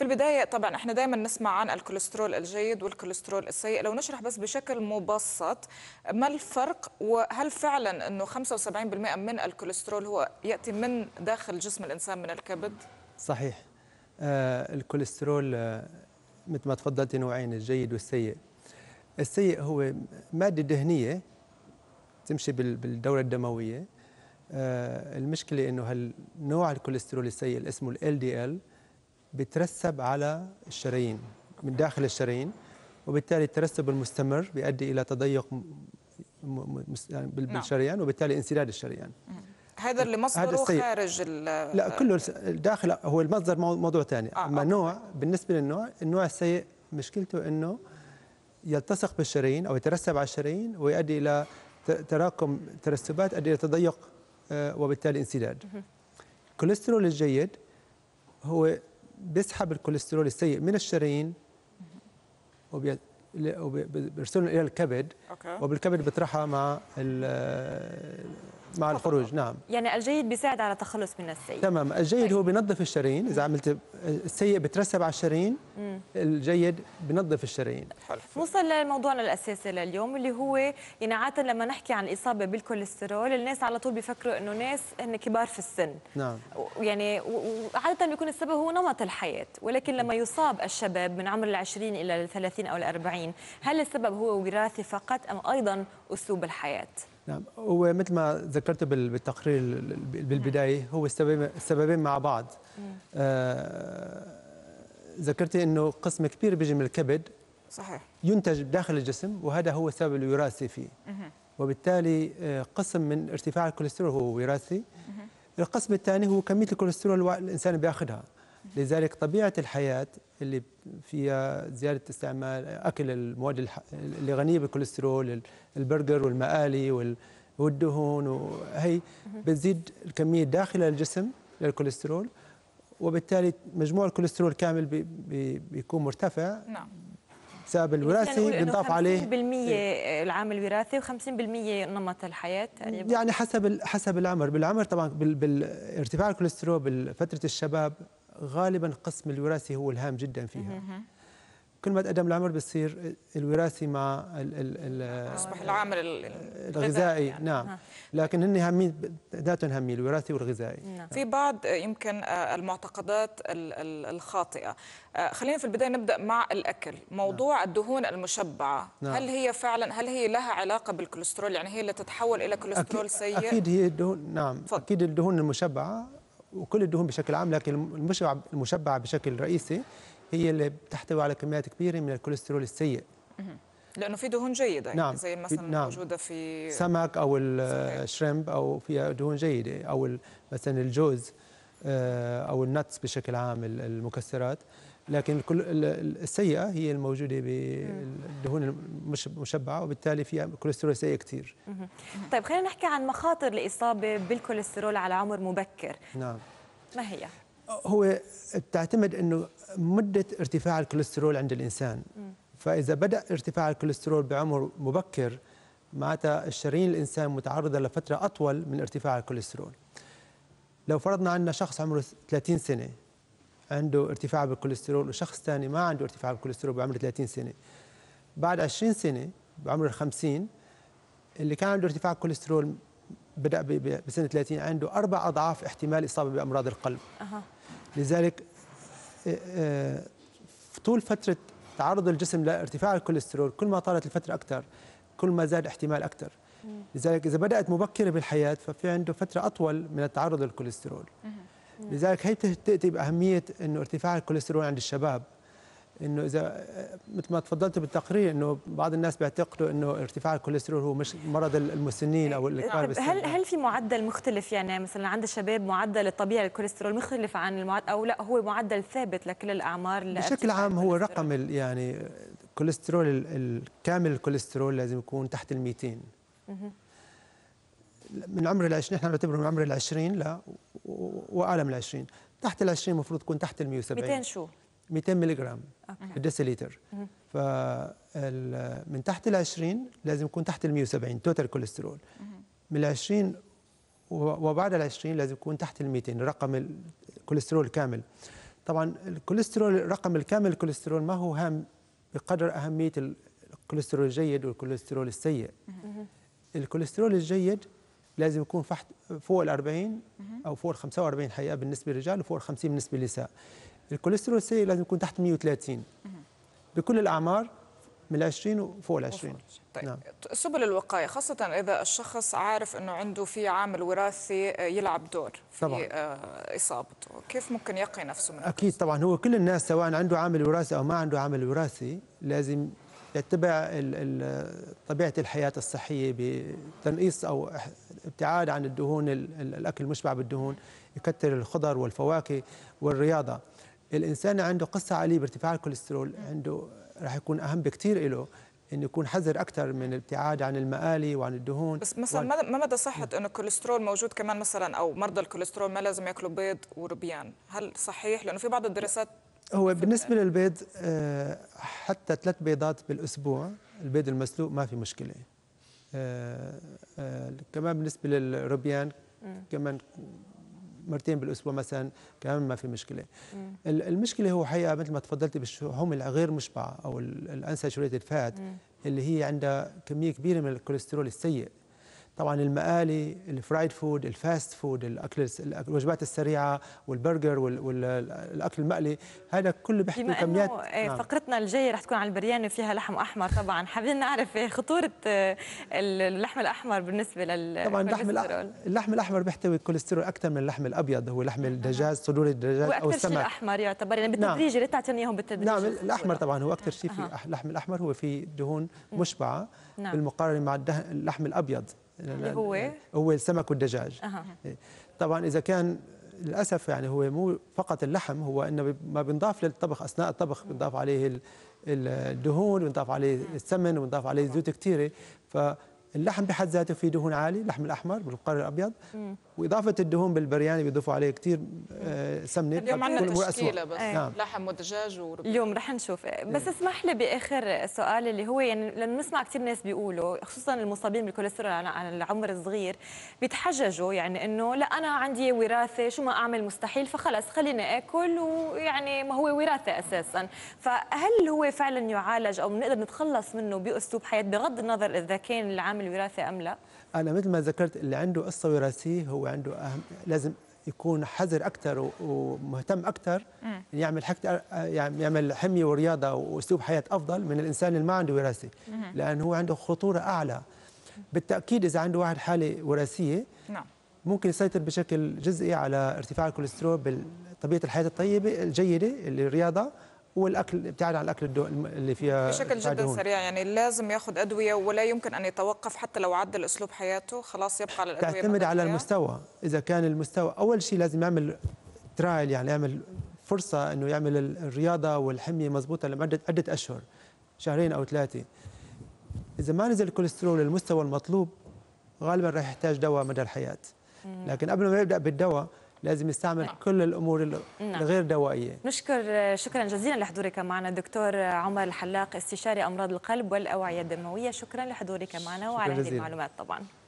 في البداية طبعا احنا دايما نسمع عن الكوليسترول الجيد والكوليسترول السيء لو نشرح بس بشكل مبسط ما الفرق وهل فعلا انه 75% من الكوليسترول هو يأتي من داخل جسم الإنسان من الكبد؟ صحيح آه، الكوليسترول آه، مثل ما تفضلت نوعين الجيد والسيء السيء هو مادة دهنية تمشي بالدورة الدموية آه، المشكلة انه هالنوع الكوليسترول السيء اللي اسمه ال LDL بترسب على الشرايين من داخل الشرايين وبالتالي الترسب المستمر بيؤدي الى تضيق يعني نعم. بالشريان وبالتالي انسداد الشريان هذا اللي مصدره خارج لا كله داخل هو المصدر موضوع ثاني آه اما آه. نوع بالنسبه للنوع النوع السيء مشكلته انه يلتصق بالشرايين او يترسب على الشرايين ويؤدي الى تراكم ترسبات تؤدي الى تضيق آه، وبالتالي انسداد الكوليسترول الجيد هو بيسحب الكوليسترول السيء من الشرايين وبيرسله الى الكبد أوكي. وبالكبد بيطرحها مع مع الخروج نعم يعني الجيد بيساعد على التخلص من السيء تمام الجيد هو بينظف طيب. الشرايين اذا عملت السيء بترسب على الشرايين الجيد بينظف الشرايين نوصل لموضوعنا الاساسي لليوم اللي هو يعني عاده لما نحكي عن الاصابه بالكوليسترول الناس على طول بيفكروا انه ناس هن كبار في السن نعم يعني وعاده بيكون السبب هو نمط الحياه ولكن لما يصاب الشباب من عمر ال20 الى ال30 او ال40 هل السبب هو وراثي فقط ام ايضا اسلوب الحياه نعم هو مثل ما ذكرت بالتقرير بالبدايه نعم. هو السببين السببين مع بعض نعم. آه ذكرتي انه قسم كبير بيجي من الكبد صحيح ينتج داخل الجسم وهذا هو السبب الوراثي فيه وبالتالي آه، قسم من ارتفاع الكوليسترول هو وراثي القسم الثاني هو كميه الكوليسترول الانسان بياخذها لذلك طبيعة الحياة اللي فيها زيادة استعمال أكل المواد اللي غنية بالكوليسترول البرجر والمقالي والدهون وهي بتزيد الكمية داخل الجسم للكوليسترول وبالتالي مجموع الكوليسترول كامل بي بي بيكون مرتفع نعم بسبب الوراثي بنضاف عليه 50% إيه. العامل الوراثي و50% نمط الحياه يعني حسب حسب العمر بالعمر طبعا بال... ارتفاع الكوليسترول بفتره الشباب غالبا قسم الوراثي هو الهام جدا فيها كل ما تقدم العمر بصير الوراثي مع ال ال ال اصبح العامل الغذائي يعني. نعم لكن هن هامين ذاتهم هامين الوراثي والغذائي نعم. في بعض يمكن آه، المعتقدات الخاطئه آه، خلينا في البدايه نبدا مع الاكل نعم. موضوع نعم. الدهون المشبعه نعم. هل هي فعلا هل هي لها علاقه بالكوليسترول يعني هي اللي تتحول الى كوليسترول أكيد سيء اكيد هي الدهون نعم فضل. اكيد الدهون المشبعه وكل الدهون بشكل عام لكن المشبعة المشبعة بشكل رئيسي هي اللي بتحتوي على كميات كبيرة من الكوليسترول السيء لانه في دهون جيده نعم. زي مثلا نعم. موجوده في سمك او الشريمب او فيها دهون جيده او مثلا الجوز آه، او النتس بشكل عام المكسرات لكن كل السيئه هي الموجوده بالدهون المشبعه وبالتالي فيها كوليسترول سيء كثير طيب خلينا نحكي عن مخاطر الاصابه بالكوليسترول على عمر مبكر نعم ما هي هو بتعتمد انه مده ارتفاع الكوليسترول عند الانسان فاذا بدا ارتفاع الكوليسترول بعمر مبكر معناتها الشرايين الانسان متعرضه لفتره اطول من ارتفاع الكوليسترول لو فرضنا عندنا شخص عمره 30 سنه عنده ارتفاع بالكوليسترول وشخص ثاني ما عنده ارتفاع بالكوليسترول بعمر 30 سنه بعد 20 سنه بعمر ال 50 اللي كان عنده ارتفاع كوليسترول بدا بسنه 30 عنده اربع اضعاف احتمال اصابه بامراض القلب لذلك لذلك آه، آه، طول فتره تعرض الجسم لارتفاع الكوليسترول كل ما طالت الفتره اكثر كل ما زاد احتمال اكثر لذلك اذا بدات مبكره بالحياه ففي عنده فتره اطول من التعرض للكوليسترول لذلك هي تاتي باهميه انه ارتفاع الكوليسترول عند الشباب انه اذا مثل ما تفضلت بالتقرير انه بعض الناس بيعتقدوا انه ارتفاع الكوليسترول هو مش مرض المسنين او الكبار بالسن هل هل في معدل مختلف يعني مثلا عند الشباب معدل الطبيعي للكوليسترول مختلف عن المعدل او لا هو معدل ثابت لكل الاعمار بشكل عام هو رقم يعني الكوليسترول الكامل الكوليسترول لازم يكون تحت ال 200 من عمر العشرين نحن نعتبره من عمر العشرين لا واعلى من العشرين تحت العشرين المفروض تكون تحت ال 170 200 شو؟ 200 ملي جرام بالديسيليتر ف من تحت ال 20 لازم يكون تحت ال 170 توتال كوليسترول من ال 20 وبعد ال 20 لازم يكون تحت ال 200 رقم الكوليسترول الكامل طبعا الكوليسترول الرقم الكامل الكوليسترول ما هو هام بقدر اهميه الكوليسترول الجيد والكوليسترول السيء الكوليسترول الجيد لازم يكون فحت فوق ال 40 او فوق ال 45 حقيقه بالنسبه للرجال وفوق ال 50 بالنسبه للنساء. الكوليسترول السيء لازم يكون تحت 130 بكل الاعمار من ال 20 وفوق ال 20 طيب نعم. سبل الوقايه خاصه اذا الشخص عارف انه عنده في عامل وراثي آه، يلعب دور في طبعا. آه، اصابته كيف ممكن يقي نفسه من اكيد طبعا هو كل الناس سواء عنده عامل وراثي او ما عنده عامل وراثي لازم يتبع طبيعه الحياه الصحيه بتنقيص او ابتعاد عن الدهون الاكل المشبع بالدهون يكثر الخضر والفواكه والرياضه الانسان عنده قصه عاليه بارتفاع الكوليسترول عنده راح يكون اهم بكثير له انه يكون حذر اكثر من الابتعاد عن المقالي وعن الدهون بس مثلا وعن... ما مدى صحه انه الكوليسترول موجود كمان مثلا او مرضى الكوليسترول ما لازم ياكلوا بيض وروبيان هل صحيح لانه في بعض الدراسات هو بالنسبه للبيض آه، حتى ثلاث بيضات بالاسبوع البيض المسلوق ما في مشكله آه، آه، كمان بالنسبه للروبيان كمان مرتين بالاسبوع مثلا كمان ما في مشكله المشكله هو حقيقه مثل ما تفضلتي بالشحوم الغير مشبعه او الانساتشوريتد فات اللي هي عندها كميه كبيره من الكوليسترول السيء طبعا المقالي الفرايد فود الفاست فود الاكل الوجبات السريعه والبرجر والاكل المقلي هذا كله بيحكي كميات إيه، نعم. فقرتنا الجايه رح تكون على البرياني فيها لحم احمر طبعا حابين نعرف إيه، خطوره آه، اللحم الاحمر بالنسبه لل طبعا اللحم اللحم الاحمر بيحتوي كوليسترول اكثر من اللحم الابيض هو لحم الدجاج صدور الدجاج او السمك شيء الاحمر يعتبر يعني نعم. بالتدريج نعم. تعطينا اياهم بالتدريج نعم الاحمر طبعا هو اكثر شيء في اللحم الاحمر هو في دهون مشبعه نعم. بالمقارنه مع اللحم الابيض اللي هو هو السمك والدجاج أه. طبعا اذا كان للاسف يعني هو مو فقط اللحم هو انه ما بينضاف للطبخ اثناء الطبخ بنضاف عليه الدهون بنضاف عليه السمن بنضاف عليه زيوت كثيره اللحم بحد ذاته فيه دهون عالي اللحم الاحمر بالقرن الابيض مم. واضافه الدهون بالبرياني بيضيفوا عليه كثير آه، سمنه اليوم عندنا تشكيله بس أيه. نعم. لحم ودجاج وربيع اليوم رح نشوف بس نعم. اسمح لي باخر سؤال اللي هو يعني لانه بنسمع كثير ناس بيقولوا خصوصا المصابين بالكوليسترول على العمر الصغير بيتحججوا يعني انه لا انا عندي وراثه شو ما اعمل مستحيل فخلص خليني اكل ويعني ما هو وراثه اساسا فهل هو فعلا يعالج او بنقدر نتخلص منه باسلوب حياه بغض النظر اذا كان العامل اهم الوراثه ام لا؟ انا مثل ما ذكرت اللي عنده قصه وراثيه هو عنده اهم لازم يكون حذر اكثر ومهتم اكثر يعمل يعني يعمل حميه ورياضه واسلوب حياه افضل من الانسان اللي ما عنده وراثه لانه هو عنده خطوره اعلى بالتاكيد اذا عنده واحد حاله وراثيه نعم ممكن يسيطر بشكل جزئي على ارتفاع الكوليسترول بطبيعه الحياه الطيبه الجيده الرياضه والاكل ابتعد عن الاكل الدو... اللي فيها بشكل جدا دهون. سريع يعني لازم ياخذ ادويه ولا يمكن ان يتوقف حتى لو عدل اسلوب حياته خلاص يبقى على الادويه تعتمد على المستوى اذا كان المستوى اول شيء لازم يعمل ترايل يعني يعمل فرصه انه يعمل الرياضه والحميه مضبوطه لمده عده اشهر شهرين او ثلاثه اذا ما نزل الكوليسترول للمستوى المطلوب غالبا راح يحتاج دواء مدى الحياه لكن قبل ما يبدا بالدواء لازم يستعمل نعم. كل الامور نعم. الغير دوائيه نشكر شكرا جزيلا لحضورك معنا دكتور عمر الحلاق استشاري امراض القلب والاوعيه الدمويه شكرا لحضورك معنا وعلى هذه المعلومات طبعا